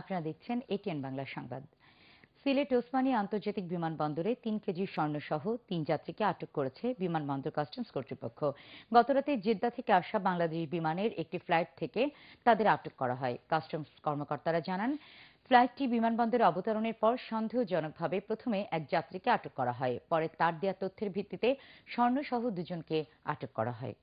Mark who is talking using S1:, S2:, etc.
S1: আপনারা দেখছেন এটিএন বাংলা সংবাদ সিলেট ওসমানী আন্তর্জাতিক বিমানবন্দরে তিন কেজি স্বর্ণ সহ তিন যাত্রীকে আটক করেছে বিমানবন্দর কাস্টমস কর্তৃপক্ষ গতরাতে জেদ্দা থেকে আসা বাংলাদেশ বিমানের একটি ফ্লাইট থেকে তাদের আটক করা হয় কাস্টমস কর্মকর্তারা জানান ফ্লাইটটি বিমানবন্দরে অবতরণের পর সন্দেহজনকভাবে প্রথমে এক যাত্রীকে আটক করা হয় পরে তার দেয়া তথ্যের ভিত্তিতে স্বর্ণসহ দুজনকে আটক করা হয়